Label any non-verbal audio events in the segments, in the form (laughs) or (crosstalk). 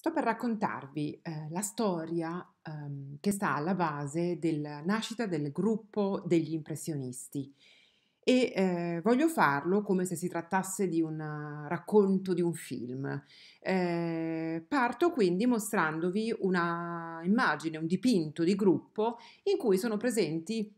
Sto per raccontarvi eh, la storia ehm, che sta alla base della nascita del gruppo degli impressionisti e eh, voglio farlo come se si trattasse di un eh, racconto di un film. Eh, parto quindi mostrandovi una immagine, un dipinto di gruppo in cui sono presenti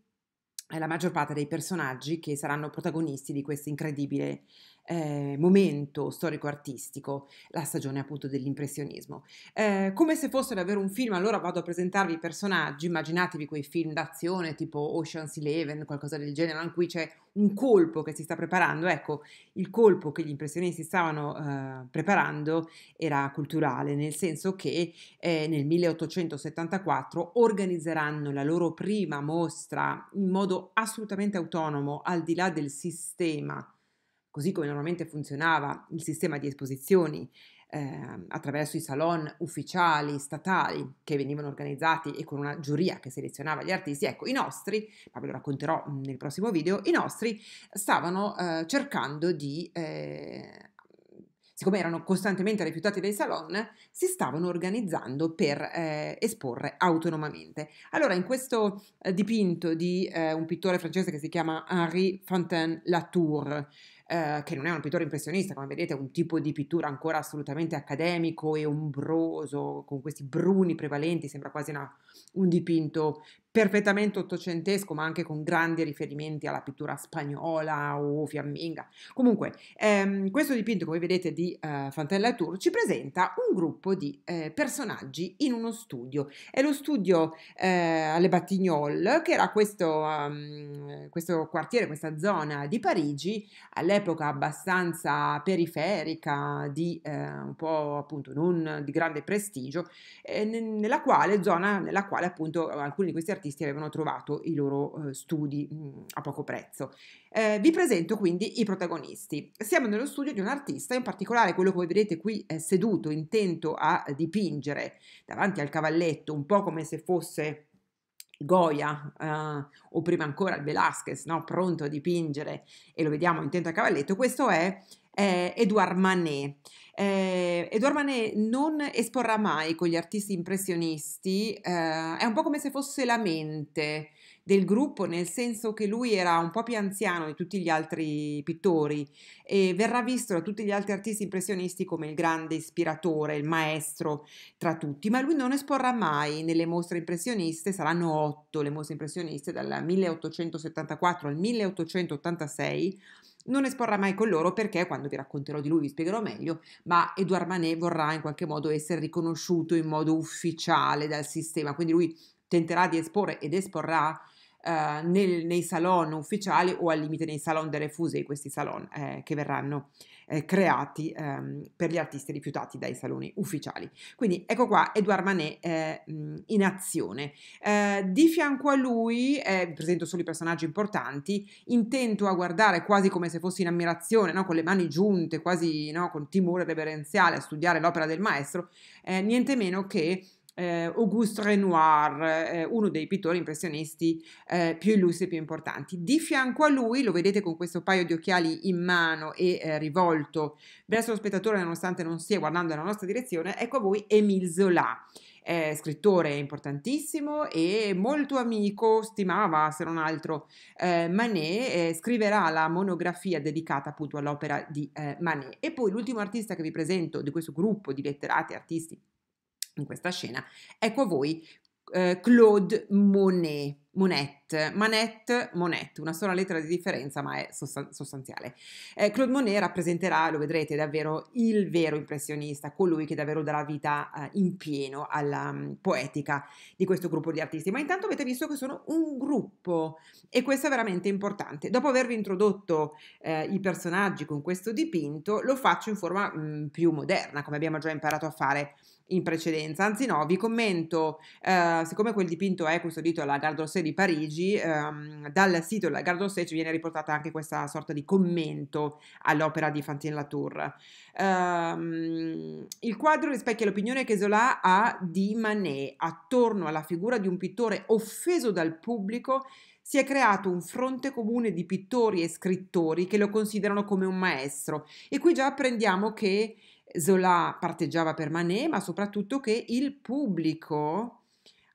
eh, la maggior parte dei personaggi che saranno protagonisti di questa incredibile eh, momento storico-artistico, la stagione appunto dell'impressionismo. Eh, come se fosse davvero un film, allora vado a presentarvi i personaggi, immaginatevi quei film d'azione tipo Ocean's Eleven, qualcosa del genere, in cui c'è un colpo che si sta preparando, ecco, il colpo che gli impressionisti stavano eh, preparando era culturale, nel senso che eh, nel 1874 organizzeranno la loro prima mostra in modo assolutamente autonomo, al di là del sistema così come normalmente funzionava il sistema di esposizioni eh, attraverso i salon ufficiali statali che venivano organizzati e con una giuria che selezionava gli artisti, ecco, i nostri, ma ve lo racconterò mm, nel prossimo video, i nostri stavano eh, cercando di... Eh, siccome erano costantemente rifiutati dai salon, si stavano organizzando per eh, esporre autonomamente. Allora, in questo eh, dipinto di eh, un pittore francese che si chiama Henri Fontaine Latour, eh, che non è un pittore impressionista, come vedete è un tipo di pittura ancora assolutamente accademico e ombroso, con questi bruni prevalenti, sembra quasi una, un dipinto perfettamente ottocentesco, ma anche con grandi riferimenti alla pittura spagnola o fiamminga. Comunque, ehm, questo dipinto, come vedete, di eh, Fantella Tour ci presenta un gruppo di eh, personaggi in uno studio. È lo studio eh, alle Batignolles, che era questo, um, questo quartiere, questa zona di Parigi, all'epoca abbastanza periferica, di eh, un po' appunto non di grande prestigio, eh, nella quale zona nella quale appunto alcuni di questi artisti artisti avevano trovato i loro eh, studi mh, mm, a poco prezzo. Eh, vi presento quindi i protagonisti. Siamo nello studio di un artista, in particolare quello che vedrete qui seduto, intento a dipingere davanti al cavalletto, un po' come se fosse Goya eh, o prima ancora il Velázquez, no? pronto a dipingere e lo vediamo intento a cavalletto, questo è eh, Edouard Manet. Eh, Edouard Manet non esporrà mai con gli artisti impressionisti, eh, è un po' come se fosse la mente, del gruppo, nel senso che lui era un po' più anziano di tutti gli altri pittori e verrà visto da tutti gli altri artisti impressionisti come il grande ispiratore, il maestro tra tutti, ma lui non esporrà mai nelle mostre impressioniste, saranno otto le mostre impressioniste dal 1874 al 1886. Non esporrà mai con loro perché, quando vi racconterò di lui, vi spiegherò meglio, ma Edouard Manet vorrà in qualche modo essere riconosciuto in modo ufficiale dal sistema, quindi lui tenterà di esporre ed esporrà eh, nel, nei salon ufficiali o al limite nei salon delle fuse, questi salon eh, che verranno eh, creati ehm, per gli artisti rifiutati dai saloni ufficiali. Quindi ecco qua Edouard Manet eh, in azione. Eh, di fianco a lui, eh, vi presento solo i personaggi importanti, intento a guardare quasi come se fossi in ammirazione, no? con le mani giunte, quasi no? con timore reverenziale a studiare l'opera del maestro, niente meno che eh, Auguste Renoir, eh, uno dei pittori impressionisti eh, più illustri e più importanti. Di fianco a lui, lo vedete con questo paio di occhiali in mano e eh, rivolto verso lo spettatore, nonostante non stia guardando nella nostra direzione, ecco a voi Émile Zola. scrittore importantissimo e molto amico, stimava se non altro eh, Manet, scriverà la monografia dedicata appunto all'opera di eh, Manet. E poi l'ultimo artista che vi presento di questo gruppo di letterati e artisti in questa scena. Ecco a voi eh, Claude Monet, Monet, Manette, Monet, una sola lettera di differenza ma è sostanziale. Eh, Claude Monet rappresenterà, lo vedrete, davvero il vero impressionista, colui che davvero darà vita eh, in pieno alla um, poetica di questo gruppo di artisti. Ma intanto avete visto che sono un gruppo e questo è veramente importante. Dopo avervi introdotto eh, i personaggi con questo dipinto, lo faccio in forma mh, mm, più moderna, come abbiamo già imparato a fare in precedenza, anzi no, vi commento, eh, siccome quel dipinto è custodito alla Gare d'Orsay di Parigi, ehm, dal sito della Gare d'Orsay ci viene riportata anche questa sorta di commento all'opera di Fantine Latour. Ehm, il quadro rispecchia l'opinione che Zola ha di Manet attorno alla figura di un pittore offeso dal pubblico si è creato un fronte comune di pittori e scrittori che lo considerano come un maestro. E qui già apprendiamo che Zola parteggiava per Manet, ma soprattutto che il pubblico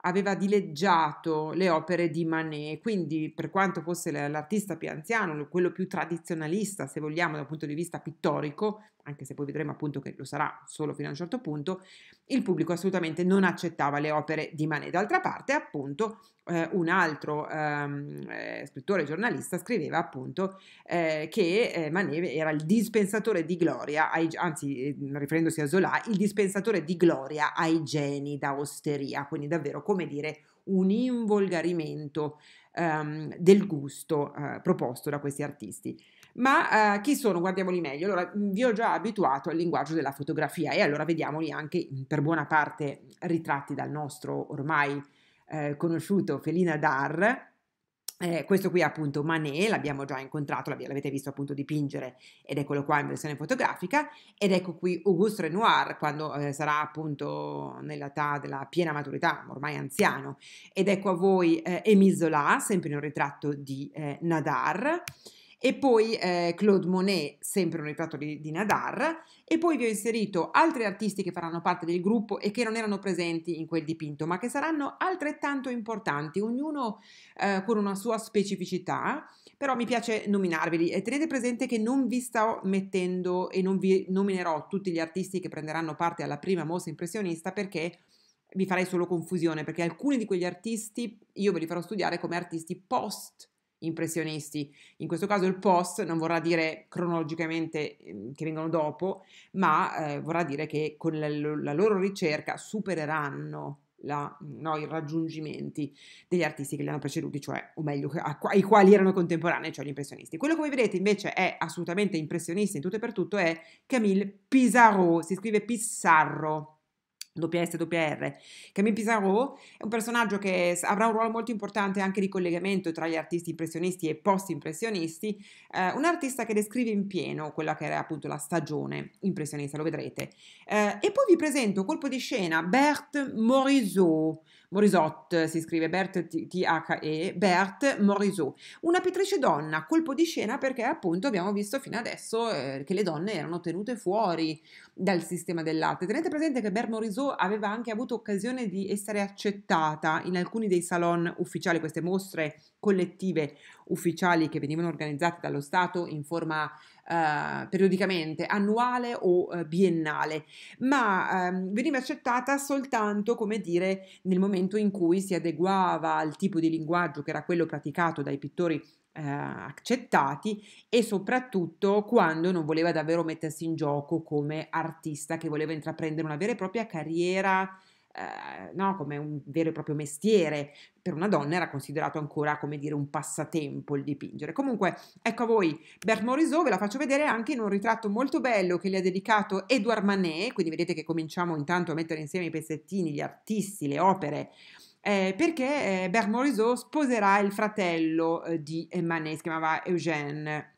aveva dileggiato le opere di Manet, quindi per quanto fosse l'artista più anziano, quello più tradizionalista, se vogliamo, dal punto di vista pittorico, anche se poi vedremo appunto che lo sarà solo fino a un certo punto, il pubblico assolutamente non accettava le opere di Manet. D'altra parte, appunto, eh, un altro ehm, eh, scrittore giornalista scriveva appunto eh, che eh, Manet era il dispensatore di gloria, ai, anzi, ehm, riferendosi a Zola, il dispensatore di gloria ai geni da osteria, quindi davvero come dire un involgarimento ehm, del gusto eh, proposto da questi artisti. Ma eh, chi sono? Guardiamoli meglio. Allora, mm, vi ho già abituato al linguaggio della fotografia e allora vediamoli anche mm, per buona parte ritratti dal nostro ormai eh, conosciuto Felina Dar. Eh, questo qui è appunto Manet, l'abbiamo già incontrato, l'avete visto appunto dipingere ed eccolo qua in versione fotografica ed ecco qui Auguste Renoir quando eh, sarà appunto nell'età della piena maturità, ormai anziano ed ecco a voi eh, Emile sempre in un ritratto di eh, Nadar e poi eh, Claude Monet, sempre un ritratto di, di, Nadar, e poi vi ho inserito altri artisti che faranno parte del gruppo e che non erano presenti in quel dipinto, ma che saranno altrettanto importanti, ognuno eh, con una sua specificità, però mi piace nominarveli e tenete presente che non vi sto mettendo e non vi nominerò tutti gli artisti che prenderanno parte alla prima mossa impressionista perché vi farei solo confusione perché alcuni di quegli artisti io ve li farò studiare come artisti post impressionisti impressionisti. In questo caso il post non vorrà dire cronologicamente ehm, che vengono dopo, ma eh, vorrà dire che con la, la loro ricerca supereranno la, no, i raggiungimenti degli artisti che li hanno preceduti, cioè, o meglio, ai quali erano contemporanei, cioè gli impressionisti. Quello che voi vedete invece è assolutamente impressionista in tutto e per tutto è Camille Pizarro, si scrive Pissarro WSWR. Camille Pizarro è un personaggio che avrà un ruolo molto importante anche di collegamento tra gli artisti impressionisti e post-impressionisti, eh, un artista che descrive in pieno quella che era appunto la stagione impressionista, lo vedrete. Eh, e poi vi presento colpo di scena Berthe Morisot. Morisot eh, si scrive Bert T-H-E, Bert Morisot, una pittrice donna, colpo di scena perché appunto abbiamo visto fino adesso eh, che le donne erano tenute fuori dal sistema dell'arte. Tenete presente che Bert Morisot aveva anche avuto occasione di essere accettata in alcuni dei salon ufficiali, queste mostre collettive ufficiali che venivano organizzate dallo Stato in forma eh, periodicamente, annuale o eh, biennale, ma ehm, veniva accettata soltanto, come dire, nel momento in cui si adeguava al tipo di linguaggio che era quello praticato dai pittori eh, accettati e soprattutto quando non voleva davvero mettersi in gioco come artista che voleva intraprendere una vera e propria carriera Ehm, no, come un vero e proprio mestiere, per una donna era considerato ancora come dire un passatempo il dipingere. Comunque, ecco a voi Bert Morisot, ve la faccio vedere anche in un ritratto molto bello che le ha dedicato Edouard Manet, quindi vedete che cominciamo intanto a mettere insieme i pezzettini, gli artisti, le opere. Eh, perché eh, Bert Morisot sposerà il fratello eh, di Manet, si chiamava Eugène.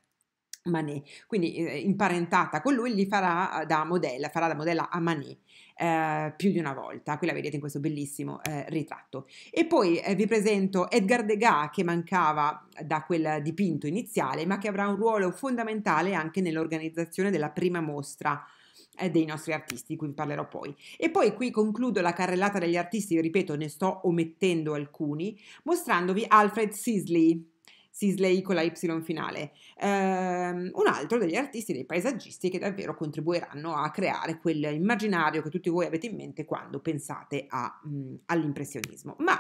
Manet, quindi eh, imparentata con lui, gli farà eh, da modella, farà da modella a Manet. Eh, più di una volta, qui la vedete in questo bellissimo eh, ritratto. E poi eh, vi presento Edgar Degas che mancava da quel dipinto iniziale, ma che avrà un ruolo fondamentale anche nell'organizzazione della prima mostra eh, dei nostri artisti, di cui vi parlerò poi. E poi qui concludo la carrellata degli artisti, ripeto, ne sto omettendo alcuni, mostrandovi Alfred Sisley, Sisley con la Y finale, ehm, un altro degli artisti, dei paesaggisti che davvero contribuiranno a creare quell'immaginario che tutti voi avete in mente quando pensate a, mh, all'impressionismo. Ma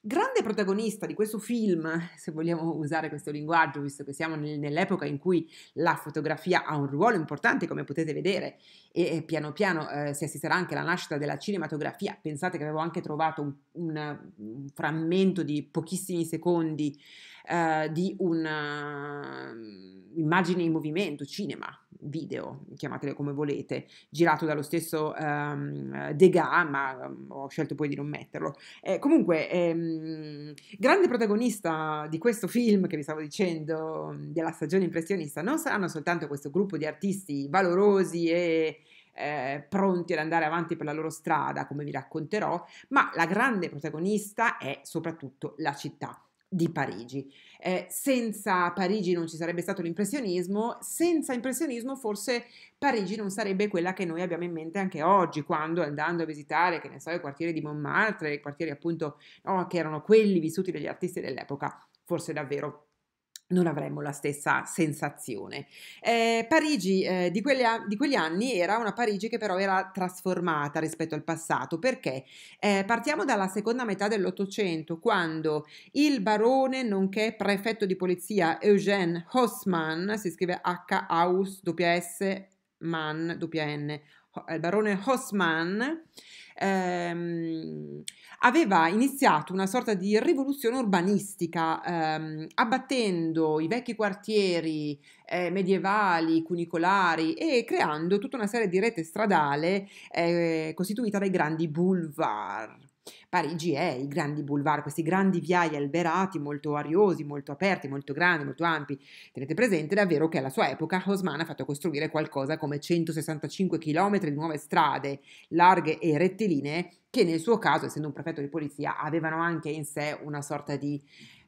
grande protagonista di questo film, se vogliamo usare questo linguaggio, visto che siamo nel, nell'epoca in cui la fotografia ha un ruolo importante, come potete vedere, e, e piano piano eh, si assisterà anche alla nascita della cinematografia. Pensate che avevo anche trovato un, un, un frammento di pochissimi secondi eh, di un'immagine eh, in movimento, cinema, video, chiamatele come volete, girato dallo stesso ehm, Degas, ma ehm, ho scelto poi di non metterlo. Eh, comunque, ehm, grande protagonista di questo film che vi stavo dicendo, della stagione impressionista, non saranno soltanto questo gruppo di artisti valorosi e eh, pronti ad andare avanti per la loro strada, come vi racconterò, ma la grande protagonista è soprattutto la città di Parigi. Eh, senza Parigi non ci sarebbe stato l'impressionismo, senza impressionismo forse Parigi non sarebbe quella che noi abbiamo in mente anche oggi, quando andando a visitare, che ne so, i quartieri di Montmartre, i quartieri appunto no, che erano quelli vissuti dagli artisti dell'epoca, forse davvero non avremmo la stessa sensazione. Eh, Parigi eh, di, a- di, quegli anni era una Parigi che però era trasformata rispetto al passato, perché eh, partiamo dalla seconda metà dell'Ottocento, quando il barone, nonché prefetto di polizia Eugène Haussmann, si scrive h s WS, Mann, n eh, il barone Haussmann, ehm, aveva iniziato una sorta di rivoluzione urbanistica, ehm, abbattendo i vecchi quartieri eh, medievali, cunicolari e creando tutta una serie di rete stradale eh, costituita dai grandi boulevard. Parigi è i grandi boulevard, questi grandi viali alberati, molto ariosi, molto aperti, molto grandi, molto ampi. Tenete presente davvero che alla sua epoca Haussmann ha fatto costruire qualcosa come 165 km di nuove strade larghe e rettilinee che nel suo caso, essendo un prefetto di polizia, avevano anche in sé una sorta di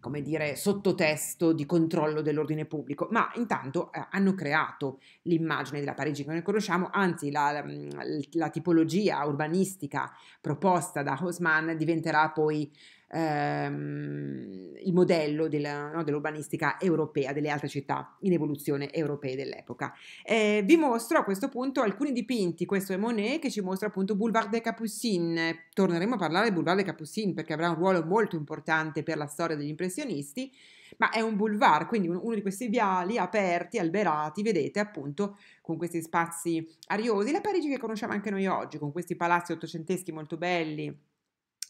come dire, sottotesto di controllo dell'ordine pubblico, ma intanto eh, hanno creato l'immagine della Parigi che noi conosciamo, anzi la, la, mm, la tipologia urbanistica proposta da Haussmann diventerà poi ehm, il modello della, no, dell'urbanistica europea, delle altre città in evoluzione europee dell'epoca. Eh, vi mostro a questo punto alcuni dipinti, questo è Monet che ci mostra appunto Boulevard des Capucines, torneremo a parlare del Boulevard des Capucines perché avrà un ruolo molto importante per la storia degli impressionisti, ma è un boulevard, quindi uno di questi viali aperti, alberati, vedete appunto con questi spazi ariosi, la Parigi che conosciamo anche noi oggi, con questi palazzi ottocenteschi molto belli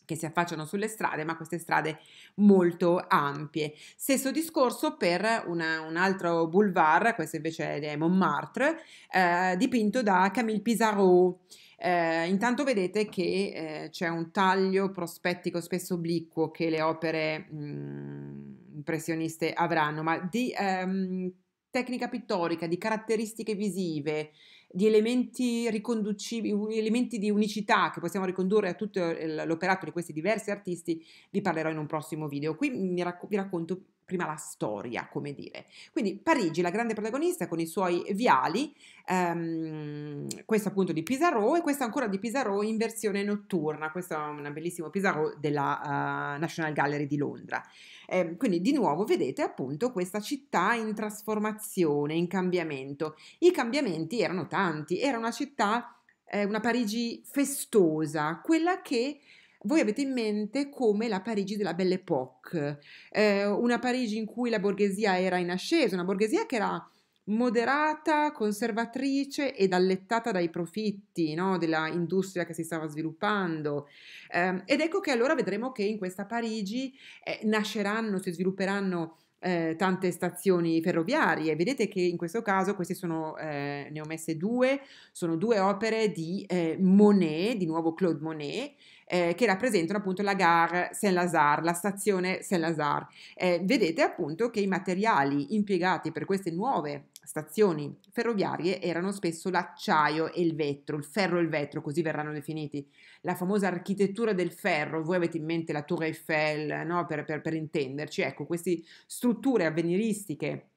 che si affacciano sulle strade, ma queste strade molto ampie. Stesso discorso per una, un altro boulevard, questo invece è Montmartre, eh, dipinto da Camille Pizarro. Eh, intanto vedete che eh, c'è un taglio prospettico spesso obliquo che le opere mh, mm, impressioniste avranno, ma di ehm, tecnica pittorica, di caratteristiche visive, di elementi riconducibili, elementi di unicità che possiamo ricondurre a tutto l'operato di questi diversi artisti, vi parlerò in un prossimo video. Qui vi racconto prima la storia, come dire. Quindi Parigi, la grande protagonista con i suoi viali, ehm, questo appunto di Pizarro e questo ancora di Pizarro in versione notturna, questo è un bellissimo Pizarro della uh, National Gallery di Londra. Eh, quindi di nuovo vedete appunto questa città in trasformazione, in cambiamento. I cambiamenti erano tanti, era una città, eh, una Parigi festosa, quella che voi avete in mente come la Parigi della Belle Époque, eh, una Parigi in cui la borghesia era in ascesa, una borghesia che era moderata, conservatrice ed allettata dai profitti no, della industria che si stava sviluppando. Eh, ed ecco che allora vedremo che in questa Parigi eh, nasceranno, si svilupperanno eh, tante stazioni ferroviarie. Vedete che in questo caso queste sono, eh, ne ho messe due, sono due opere di eh, Monet, di nuovo Claude Monet, eh, che rappresentano appunto la gare Saint-Lazare, la stazione Saint-Lazare. Eh, vedete appunto che i materiali impiegati per queste nuove stazioni ferroviarie erano spesso l'acciaio e il vetro, il ferro e il vetro, così verranno definiti. La famosa architettura del ferro, voi avete in mente la Tour Eiffel, no? per, per, per intenderci, ecco, queste strutture avveniristiche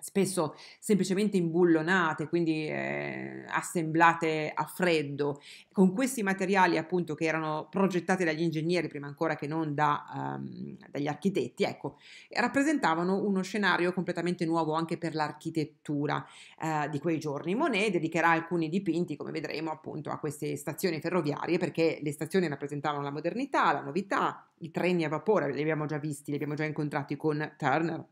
spesso semplicemente imbullonate, quindi eh, assemblate a freddo, con questi materiali appunto che erano progettati dagli ingegneri prima ancora che non da, um, dagli architetti, ecco, rappresentavano uno scenario completamente nuovo anche per l'architettura eh, di quei giorni. Monet dedicherà alcuni dipinti, come vedremo, appunto a queste stazioni ferroviarie, perché le stazioni rappresentavano la modernità, la novità, i treni a vapore, li abbiamo già visti, li abbiamo già incontrati con Turner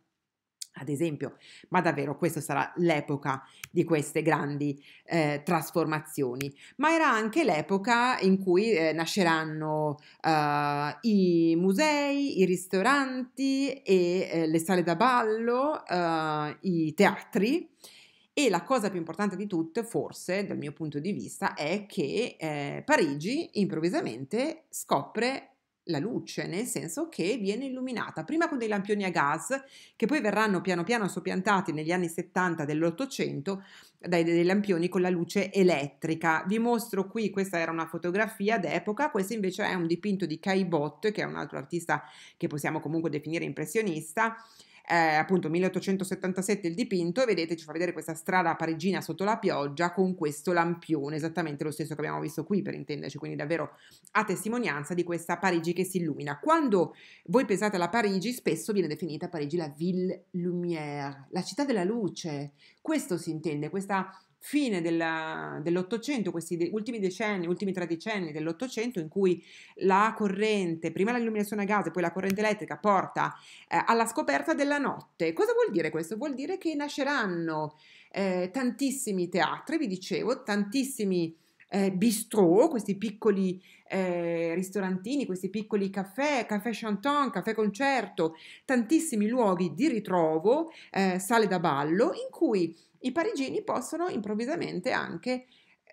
ad esempio, ma davvero questa sarà l'epoca di queste grandi eh, trasformazioni, ma era anche l'epoca in cui eh, nasceranno eh, i musei, i ristoranti e eh, le sale da ballo, eh, i teatri. E la cosa più importante di tutte, forse dal mio punto di vista, è che eh, Parigi improvvisamente scopre la luce, nel senso che viene illuminata prima con dei lampioni a gas che poi verranno piano piano soppiantati negli anni 70 dell'Ottocento dai dei lampioni con la luce elettrica. Vi mostro qui, questa era una fotografia d'epoca, questo invece è un dipinto di Caillebotte, che è un altro artista che possiamo comunque definire impressionista eh, appunto 1877 il dipinto e vedete ci fa vedere questa strada parigina sotto la pioggia con questo lampione, esattamente lo stesso che abbiamo visto qui per intenderci, quindi davvero a testimonianza di questa Parigi che si illumina. Quando voi pensate alla Parigi, spesso viene definita Parigi la ville lumière, la città della luce. Questo si intende, questa fine della, dell'Ottocento, questi de- ultimi decenni, ultimi tre decenni dell'Ottocento, in cui la corrente, prima l'illuminazione a gas e poi la corrente elettrica, porta eh, alla scoperta della notte. Cosa vuol dire questo? Vuol dire che nasceranno eh, tantissimi teatri, vi dicevo, tantissimi eh, bistrò, questi piccoli eh, ristorantini, questi piccoli caffè, caffè chantant, caffè concerto, tantissimi luoghi di ritrovo, eh, sale da ballo, in cui i parigini possono improvvisamente anche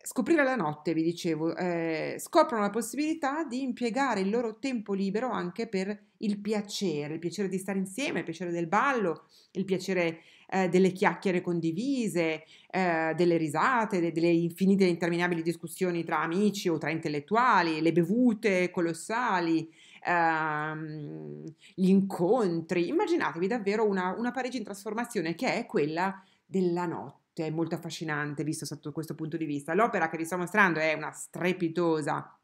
scoprire la notte, vi dicevo, eh, scoprono la possibilità di impiegare il loro tempo libero anche per il piacere, il piacere di stare insieme, il piacere del ballo, il piacere eh, delle chiacchiere condivise, eh, delle risate, de- delle infinite e interminabili discussioni tra amici o tra intellettuali, le bevute colossali, ehm, gli incontri. Immaginatevi davvero una, una Parigi in trasformazione che è quella della notte è molto affascinante visto sotto questo punto di vista. L'opera che vi sto mostrando è una strepitosa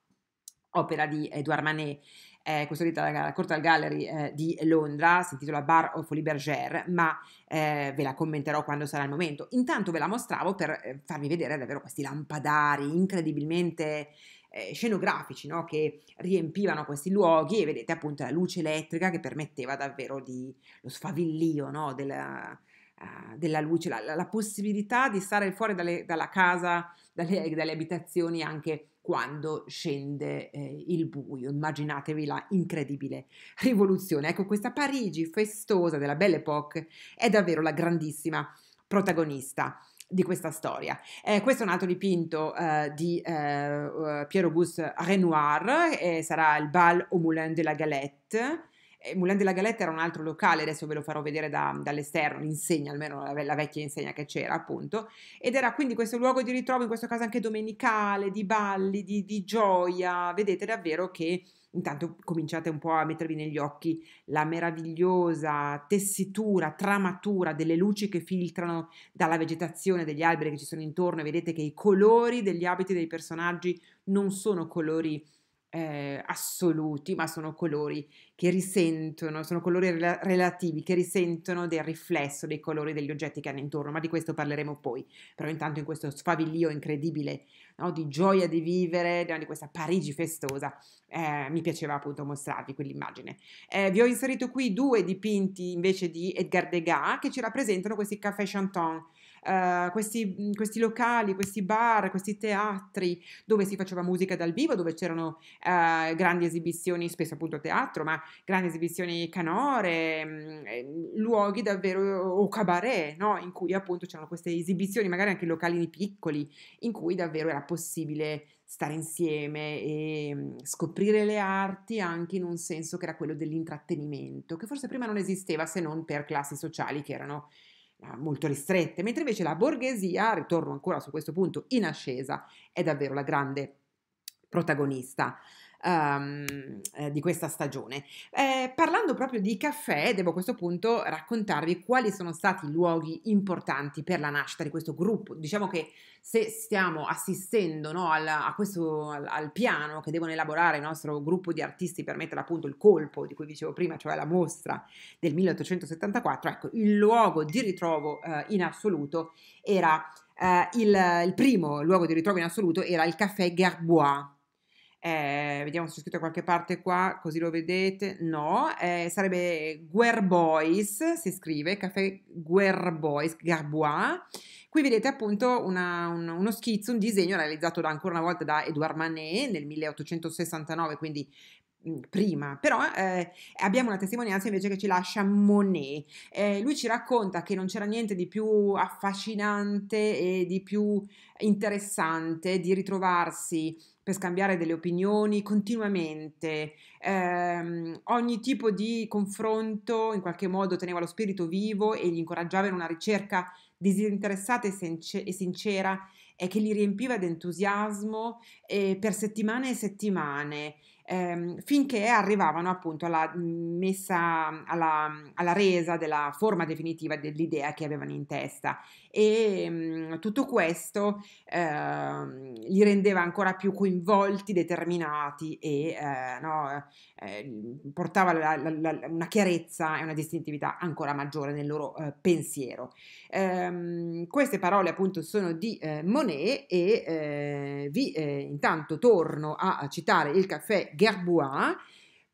opera di Edouard Manet eh, custodita dalla Cortal Gallery eh, di Londra, si intitola Bar of Liberger, ma eh, ve la commenterò quando sarà il momento. Intanto ve la mostravo per eh, farvi vedere davvero questi lampadari incredibilmente eh, scenografici no? che riempivano questi luoghi e vedete appunto la luce elettrica che permetteva davvero di, lo sfavillio no? della, uh, della, luce, la, la, la, possibilità di stare fuori dalle, dalla casa, dalle, dalle abitazioni anche quando scende eh, il buio. Immaginatevi la incredibile rivoluzione. Ecco, questa Parigi festosa della Belle Époque è davvero la grandissima protagonista di questa storia. Eh, questo è un altro dipinto eh, di eh, eh, Pierre Auguste Renoir, eh, sarà il Bal au Moulin de la Galette, eh, Moulin della Galetta era un altro locale, adesso ve lo farò vedere da, dall'esterno, l'insegna, almeno la, la, vecchia insegna che c'era appunto, ed era quindi questo luogo di ritrovo, in questo caso anche domenicale, di balli, di, di gioia, vedete davvero che intanto cominciate un po' a mettervi negli occhi la meravigliosa tessitura, tramatura delle luci che filtrano dalla vegetazione degli alberi che ci sono intorno vedete che i colori degli abiti dei personaggi non sono colori eh, assoluti, ma sono colori che risentono, sono colori rela- relativi, che risentono del riflesso dei colori degli oggetti che hanno intorno, ma di questo parleremo poi. Però intanto in questo sfaviglio incredibile no, di gioia di vivere, di questa Parigi festosa, eh, mi piaceva appunto mostrarvi quell'immagine. Eh, vi ho inserito qui due dipinti invece di Edgar Degas che ci rappresentano questi café chantant eh, questi, questi, locali, questi bar, questi teatri dove si faceva musica dal vivo, dove c'erano uh, grandi esibizioni, spesso appunto teatro, ma grandi esibizioni canore, mh, eh, luoghi davvero o cabaret, no? in cui appunto c'erano queste esibizioni, magari anche in locali piccoli, in cui davvero era possibile stare insieme e scoprire le arti anche in un senso che era quello dell'intrattenimento, che forse prima non esisteva se non per classi sociali che erano molto ristrette, mentre invece la borghesia, ritorno ancora su questo punto, in ascesa, è davvero la grande protagonista um, eh, di questa stagione. Eh, parlando proprio di caffè, devo a questo punto raccontarvi quali sono stati i luoghi importanti per la nascita di questo gruppo. Diciamo che se stiamo assistendo no, al, a questo, al, al, piano che devono elaborare il nostro gruppo di artisti per mettere a punto il colpo di cui dicevo prima, cioè la mostra del 1874, ecco, il luogo di ritrovo eh, in assoluto era... Uh, il, il, primo luogo di ritrovo in assoluto era il caffè Gerbois, eh, vediamo se c'è scritto da qualche parte qua, così lo vedete, no, eh, sarebbe Guerbois, si scrive, caffè Guerbois, Garbois, qui vedete appunto una, un, uno schizzo, un disegno realizzato da, ancora una volta da Edouard Manet nel 1869, quindi mm, prima, però eh, abbiamo una testimonianza invece che ci lascia Monet. Eh, lui ci racconta che non c'era niente di più affascinante e di più interessante di ritrovarsi per scambiare delle opinioni continuamente, ehm, ogni tipo di confronto in qualche modo teneva lo spirito vivo e gli incoraggiava in una ricerca disinteressata e, sincer- e sincera e che li riempiva d'entusiasmo eh, per settimane e settimane ehm, finché arrivavano appunto alla messa, alla, alla, resa della forma definitiva dell'idea che avevano in testa e mh, mm, tutto questo ehm, li rendeva ancora più coinvolti, determinati e eh, no, eh, portava la, la, la, una chiarezza e una distintività ancora maggiore nel loro eh, pensiero. Ehm, queste parole appunto sono di eh, Monet e eh, vi eh, intanto torno a citare il caffè Gerbois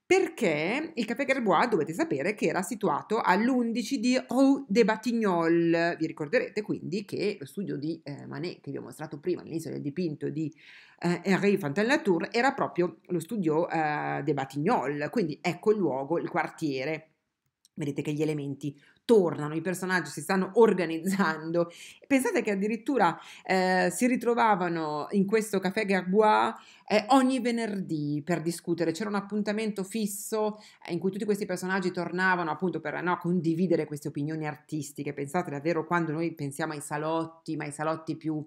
perché il Café Gerbois dovete sapere che era situato all'11 di Rue de Batignolles. Vi ricorderete quindi che lo studio di eh, Manet, che vi ho mostrato prima all'inizio del dipinto di eh, Henri Fontaine-Latour, era proprio lo studio eh, de Batignolles, quindi ecco il luogo, il quartiere Vedete che gli elementi tornano, i personaggi si stanno (laughs) organizzando. Pensate che addirittura eh, si ritrovavano in questo caffè Garbois eh, ogni venerdì per discutere, c'era un appuntamento fisso eh, in cui tutti questi personaggi tornavano appunto per no, condividere queste opinioni artistiche. Pensate davvero quando noi pensiamo ai salotti, ma ai salotti più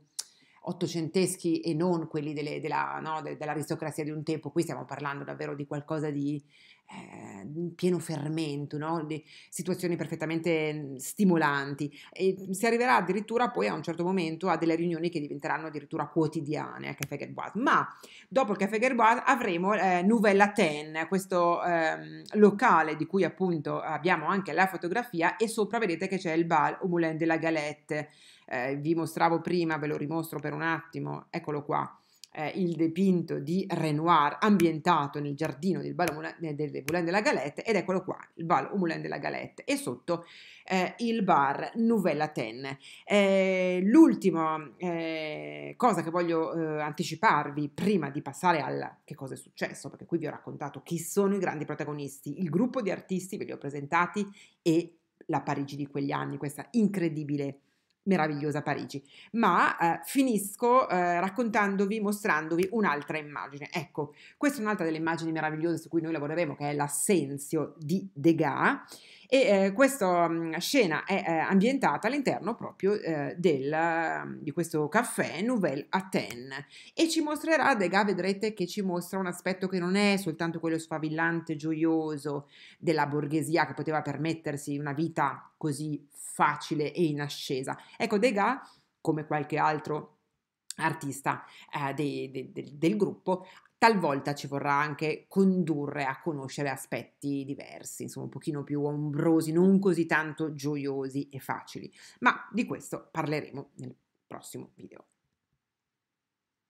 ottocenteschi e non quelli delle, della, no, dell'aristocrazia di un tempo, qui stiamo parlando davvero di qualcosa di Ehm, pieno fermento, no? di situazioni perfettamente mhmm, stimolanti e mhmm, si arriverà addirittura poi a un certo momento a delle riunioni che diventeranno addirittura quotidiane a Café Gerboise. Ma dopo il Café Gerboise avremo eh, Nouvelle Ten, questo eh, locale di cui appunto abbiamo anche la fotografia e sopra vedete che c'è il bar au Moulin de la Galette. Eh, vi mostravo prima, ve lo rimostro per un attimo, eccolo qua eh, il dipinto di Renoir ambientato nel giardino del Bal eh, del Moulin la Galette ed eccolo qua, il Bal Moulin de la Galette e sotto eh, il bar Nouvelle Athènes. Eh, l'ultima eh, cosa che voglio eh, anticiparvi prima di passare al che cosa è successo, perché qui vi ho raccontato chi sono i grandi protagonisti, il gruppo di artisti ve li ho presentati e la Parigi di quegli anni, questa incredibile meravigliosa Parigi. Ma eh, finisco eh, raccontandovi, mostrandovi un'altra immagine. Ecco, questa è un'altra delle immagini meravigliose su cui noi lavoreremo, che è l'assenzio di Degas e eh, questa mh, mm, scena è eh, ambientata all'interno proprio eh, del, mm, di questo caffè Nouvelle Athènes e ci mostrerà Degas, vedrete che ci mostra un aspetto che non è soltanto quello sfavillante, gioioso della borghesia che poteva permettersi una vita così facile e in ascesa. Ecco, Degas, come qualche altro artista eh, de, de, de, del gruppo, Talvolta ci vorrà anche condurre a conoscere aspetti diversi, insomma un pochino più ombrosi, non così tanto gioiosi e facili, ma di questo parleremo nel prossimo video.